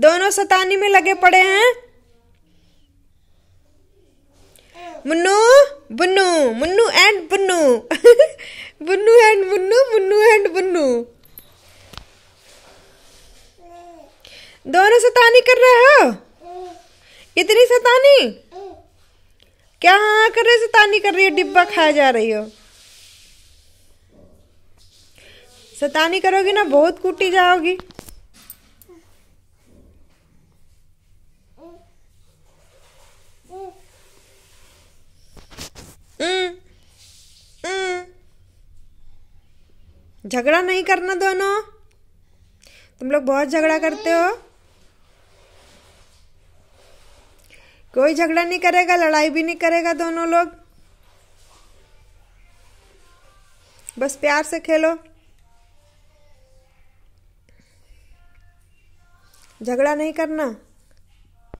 दोनों सतानी में लगे पड़े हैं Munnu Bunnu Munnu and Bunnu Bunnu and Munnu Munnu and Bunnu दोनों सतानी कर रहे हो इतनी सतानी क्या हाँ कर रहे सतानी कर रही हो डिब्बा खाया जा रही हो सतानी करोगी ना बहुत कूटी जाओगी झगड़ा नहीं करना दोनों तुम लोग बहुत झगड़ा करते हो कोई झगड़ा नहीं करेगा लड़ाई भी नहीं करेगा दोनों लोग बस प्यार से खेलो झगड़ा नहीं करना